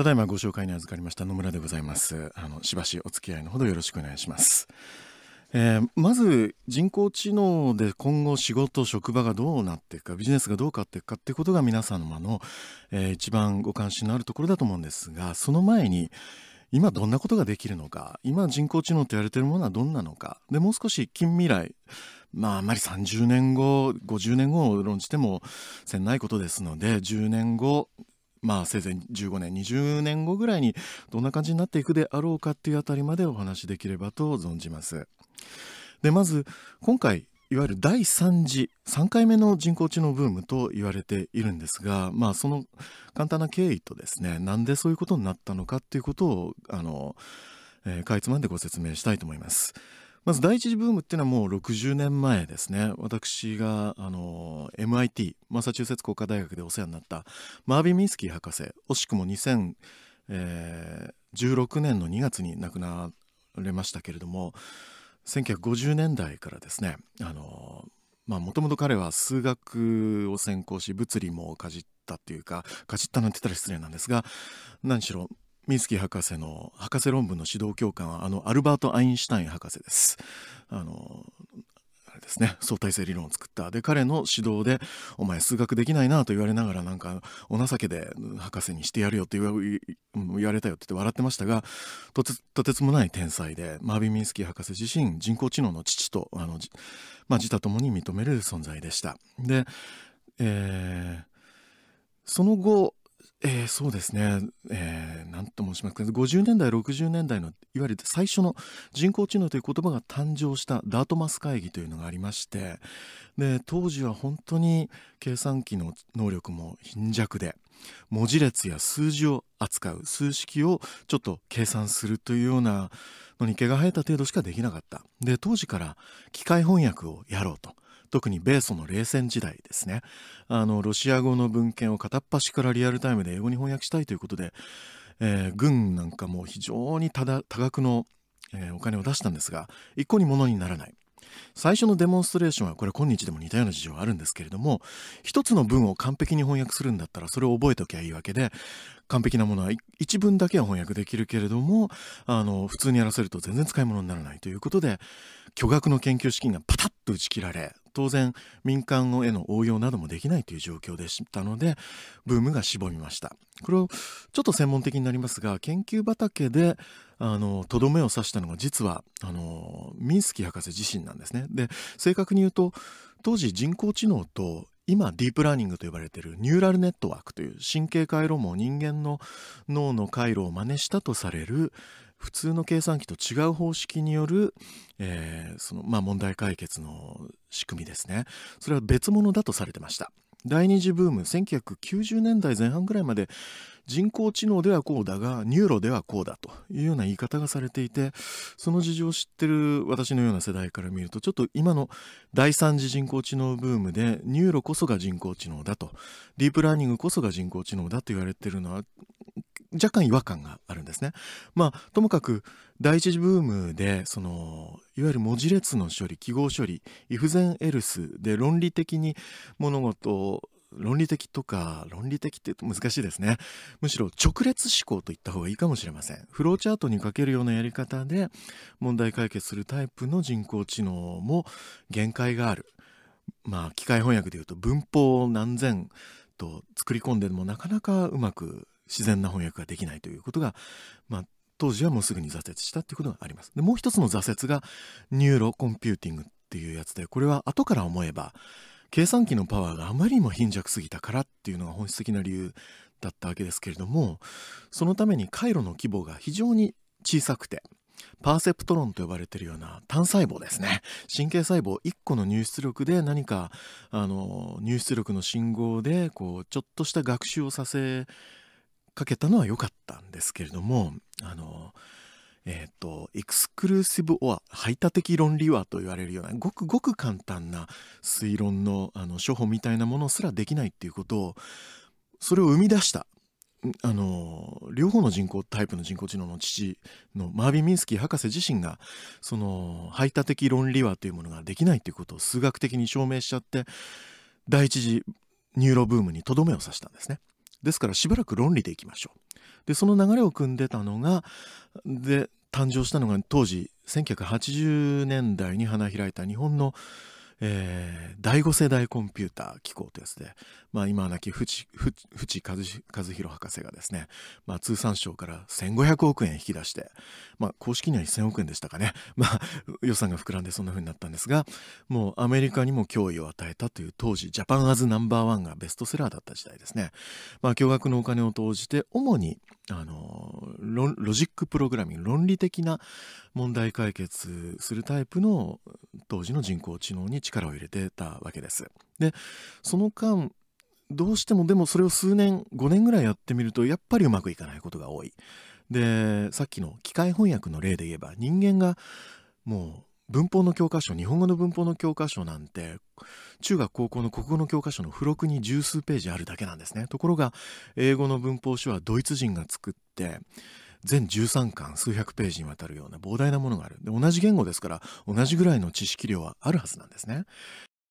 ただいまご紹介に預かりました野村でございますあのしばしお付き合いのほどよろしくお願いします、えー、まず人工知能で今後仕事職場がどうなっていくかビジネスがどう変わっていくかっていうことが皆様の、えー、一番ご関心のあるところだと思うんですがその前に今どんなことができるのか今人工知能と言われているものはどんなのかでもう少し近未来まああまり30年後50年後を論じてもせんないことですので10年後まあせいぜい15年20年後ぐらいにどんな感じになっていくであろうかっていうあたりまでお話しできればと存じます。でまず今回いわゆる第3次3回目の人工知能ブームと言われているんですが、まあ、その簡単な経緯とですねなんでそういうことになったのかっていうことをあの、えー、かいつまんでご説明したいと思います。まず第一次ブームっていうのはもう60年前ですね私があの MIT マサチューセッツ工科大学でお世話になったマービン・ミンスキー博士惜しくも2016年の2月に亡くなれましたけれども1950年代からですねあのまあもともと彼は数学を専攻し物理もかじったっていうかかじったなんて言ったら失礼なんですが何しろ水木博士の博士論文の指導教官はあのアルバート・アインシュタイン博士です。あのあれですね相対性理論を作ったで彼の指導で「お前数学できないな」と言われながらなんかお情けで博士にしてやるよって言われたよって言って笑ってましたがとてつもない天才でマービン・ミンスキー博士自身人工知能の父とあの、まあ、自他ともに認める存在でした。で、えー、その後えー、そうですね、えー、なんと申しますか50年代60年代のいわゆる最初の人工知能という言葉が誕生したダートマス会議というのがありましてで当時は本当に計算機の能力も貧弱で文字列や数字を扱う数式をちょっと計算するというようなのに毛が生えた程度しかできなかったで当時から機械翻訳をやろうと特に米ソの冷戦時代ですねあのロシア語の文献を片っ端からリアルタイムで英語に翻訳したいということで、えー、軍なんかも非常に多額の、えー、お金を出したんですが一向にものにならない。最初のデモンストレーションはこれ今日でも似たような事情があるんですけれども一つの文を完璧に翻訳するんだったらそれを覚えておきゃいいわけで完璧なものは一文だけは翻訳できるけれどもあの普通にやらせると全然使い物にならないということで巨額の研究資金がパタッと打ち切られ当然民間への応用などもできないという状況でしたのでブームが絞みましたこれをちょっと専門的になりますが研究畑でとどめを刺したのが実はあのミンスキー博士自身なんですねで正確に言うと当時人工知能と今ディープラーニングと呼ばれているニューラルネットワークという神経回路も人間の脳の回路を真似したとされる、普通の計算機と違う方式による、えー、そのまあ、問題解決の仕組みですねそれは別物だとされてました第二次ブーム1990年代前半ぐらいまで人工知能ではこうだがニューロではこうだというような言い方がされていてその事情を知ってる私のような世代から見るとちょっと今の第三次人工知能ブームでニューロこそが人工知能だとディープラーニングこそが人工知能だと言われてるのは若干違和感があるんですね。まあともかく第一次ブームでそのいわゆる文字列の処理記号処理 if ゼン e n else で論理的に物事を論理的とか論理的って難しいですねむしろ直列思考と言った方がいいかもしれませんフローチャートにかけるようなやり方で問題解決するタイプの人工知能も限界があるまあ機械翻訳でいうと文法を何千と作り込んでもなかなかうまく自然な翻訳ができないということが、まあ、当時はもうすぐに挫折したっていうことがあります。でもう一つの挫折がニューロコンピューティングっていうやつでこれは後から思えば計算機のパワーがあまりにも貧弱すぎたからっていうのが本質的な理由だったわけですけれどもそのために回路の規模が非常に小さくてパーセプトロンと呼ばれてるような単細胞ですね神経細胞1個の入出力で何かあの入出力の信号でこうちょっとした学習をさせかけたのは良かったんですけれども、あの、えっ、ー、と、エクスクルーシブオア、排他的論理はと言われるような、ごくごく簡単な推論の、あの、処方みたいなものすらできないっていうことを、それを生み出した、あの、両方の人工タイプの人工知能の父のマービン・ミンスキー博士自身が、その、排他的論理はというものができないっていうことを数学的に証明しちゃって、第一次ニューロブームにとどめを刺したんですね。ですからしばらく論理でいきましょう。でその流れを組んでたのがで誕生したのが当時1980年代に花開いた日本のえー、第5世代コンピューター機構というやつで、まあ、今亡き淵和弘博士がですね、まあ、通産省から1500億円引き出して、まあ、公式には1000億円でしたかね、まあ、予算が膨らんでそんな風になったんですがもうアメリカにも脅威を与えたという当時ジャパンアズナンバーワンがベストセラーだった時代ですね、まあ、巨額のお金を投じて主にあのロ、ロジックプログラミング、論理的な問題解決するタイプの当時の人工知能に力を入れてたわけです。で、その間、どうしてもでもそれを数年、5年ぐらいやってみると、やっぱりうまくいかないことが多い。で、さっきの機械翻訳の例で言えば、人間がもう文法の教科書日本語の文法の教科書なんて中学高校の国語の教科書の付録に十数ページあるだけなんですねところが英語の文法書はドイツ人が作って全13巻数百ページにわたるような膨大なものがあるで同じ言語ですから同じぐらいの知識量はあるはずなんですね